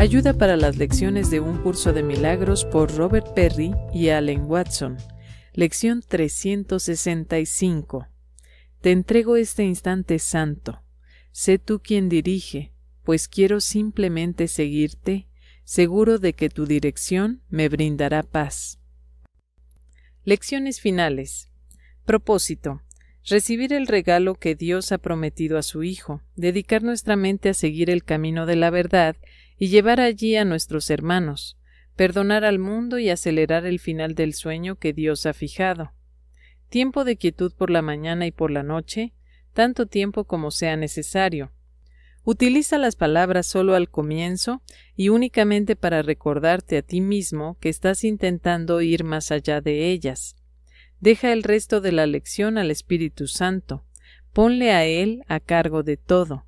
Ayuda para las lecciones de un curso de milagros por Robert Perry y Allen Watson. Lección 365. Te entrego este instante santo. Sé tú quien dirige, pues quiero simplemente seguirte, seguro de que tu dirección me brindará paz. Lecciones finales. Propósito. Recibir el regalo que Dios ha prometido a su Hijo, dedicar nuestra mente a seguir el camino de la verdad y llevar allí a nuestros hermanos, perdonar al mundo y acelerar el final del sueño que Dios ha fijado. Tiempo de quietud por la mañana y por la noche, tanto tiempo como sea necesario. Utiliza las palabras solo al comienzo y únicamente para recordarte a ti mismo que estás intentando ir más allá de ellas. Deja el resto de la lección al Espíritu Santo. Ponle a Él a cargo de todo.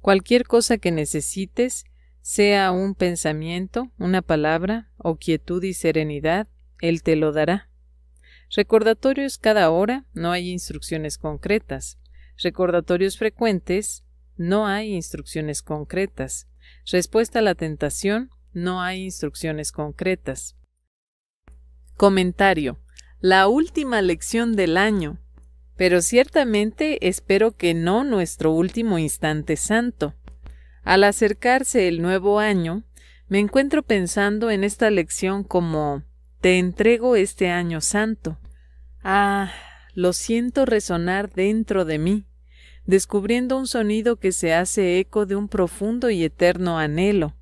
Cualquier cosa que necesites, sea un pensamiento, una palabra, o quietud y serenidad, Él te lo dará. Recordatorios cada hora, no hay instrucciones concretas. Recordatorios frecuentes, no hay instrucciones concretas. Respuesta a la tentación, no hay instrucciones concretas. Comentario. La última lección del año. Pero ciertamente espero que no nuestro último instante santo. Al acercarse el nuevo año, me encuentro pensando en esta lección como Te entrego este año santo. Ah, lo siento resonar dentro de mí, descubriendo un sonido que se hace eco de un profundo y eterno anhelo.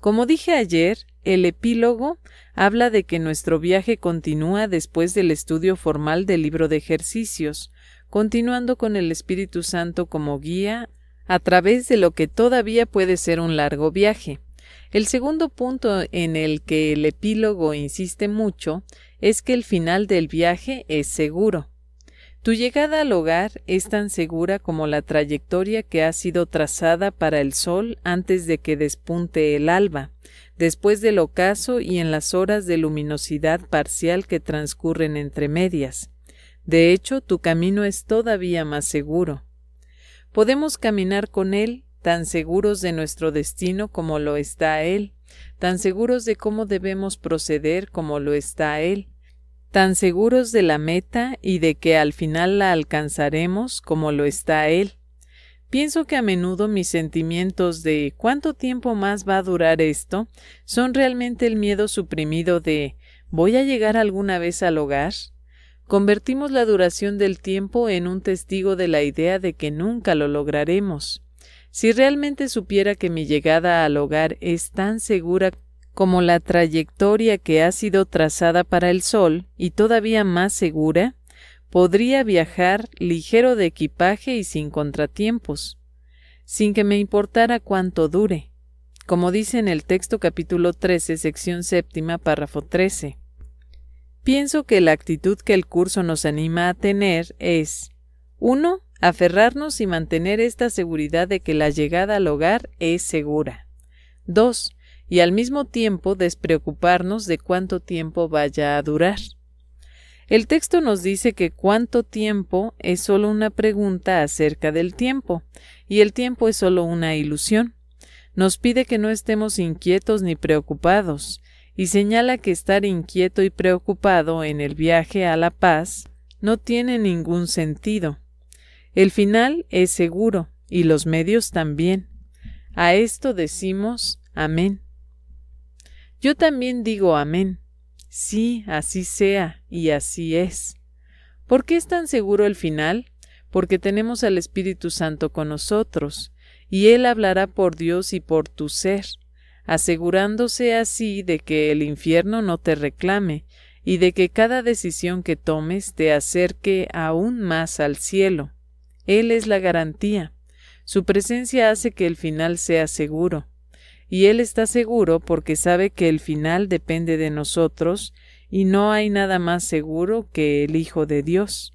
Como dije ayer, el epílogo habla de que nuestro viaje continúa después del estudio formal del libro de ejercicios, continuando con el Espíritu Santo como guía a través de lo que todavía puede ser un largo viaje. El segundo punto en el que el epílogo insiste mucho es que el final del viaje es seguro. Tu llegada al hogar es tan segura como la trayectoria que ha sido trazada para el sol antes de que despunte el alba, después del ocaso y en las horas de luminosidad parcial que transcurren entre medias. De hecho, tu camino es todavía más seguro podemos caminar con Él tan seguros de nuestro destino como lo está Él, tan seguros de cómo debemos proceder como lo está Él, tan seguros de la meta y de que al final la alcanzaremos como lo está Él. Pienso que a menudo mis sentimientos de ¿cuánto tiempo más va a durar esto? son realmente el miedo suprimido de ¿voy a llegar alguna vez al hogar? convertimos la duración del tiempo en un testigo de la idea de que nunca lo lograremos. Si realmente supiera que mi llegada al hogar es tan segura como la trayectoria que ha sido trazada para el Sol, y todavía más segura, podría viajar ligero de equipaje y sin contratiempos, sin que me importara cuánto dure, como dice en el texto capítulo 13, sección séptima, párrafo 13. Pienso que la actitud que el curso nos anima a tener es 1. Aferrarnos y mantener esta seguridad de que la llegada al hogar es segura. 2. Y al mismo tiempo despreocuparnos de cuánto tiempo vaya a durar. El texto nos dice que cuánto tiempo es solo una pregunta acerca del tiempo, y el tiempo es solo una ilusión. Nos pide que no estemos inquietos ni preocupados, y señala que estar inquieto y preocupado en el viaje a la paz no tiene ningún sentido. El final es seguro, y los medios también. A esto decimos amén. Yo también digo amén. Sí, así sea, y así es. ¿Por qué es tan seguro el final? Porque tenemos al Espíritu Santo con nosotros, y Él hablará por Dios y por tu ser, asegurándose así de que el infierno no te reclame y de que cada decisión que tomes te acerque aún más al cielo. Él es la garantía. Su presencia hace que el final sea seguro. Y Él está seguro porque sabe que el final depende de nosotros, y no hay nada más seguro que el Hijo de Dios.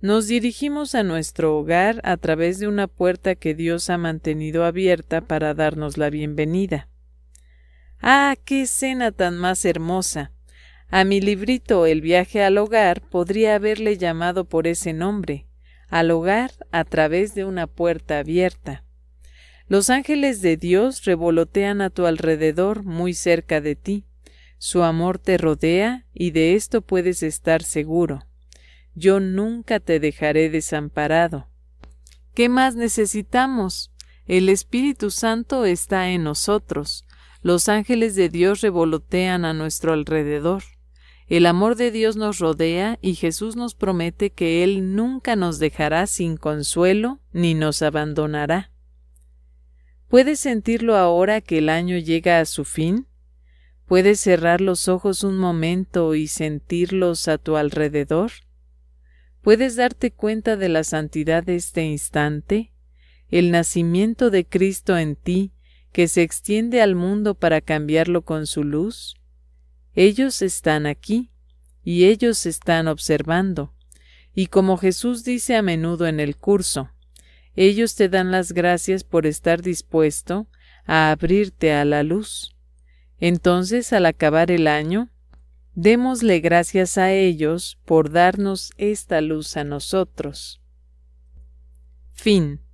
Nos dirigimos a nuestro hogar a través de una puerta que Dios ha mantenido abierta para darnos la bienvenida. Ah, qué escena tan más hermosa. A mi librito El viaje al hogar podría haberle llamado por ese nombre, al hogar a través de una puerta abierta. Los ángeles de Dios revolotean a tu alrededor muy cerca de ti. Su amor te rodea y de esto puedes estar seguro yo nunca te dejaré desamparado. ¿Qué más necesitamos? El Espíritu Santo está en nosotros. Los ángeles de Dios revolotean a nuestro alrededor. El amor de Dios nos rodea y Jesús nos promete que Él nunca nos dejará sin consuelo ni nos abandonará. ¿Puedes sentirlo ahora que el año llega a su fin? ¿Puedes cerrar los ojos un momento y sentirlos a tu alrededor? ¿Puedes darte cuenta de la santidad de este instante? El nacimiento de Cristo en ti, que se extiende al mundo para cambiarlo con su luz. Ellos están aquí, y ellos están observando. Y como Jesús dice a menudo en el curso, ellos te dan las gracias por estar dispuesto a abrirte a la luz. Entonces, al acabar el año, Démosle gracias a ellos por darnos esta luz a nosotros. Fin.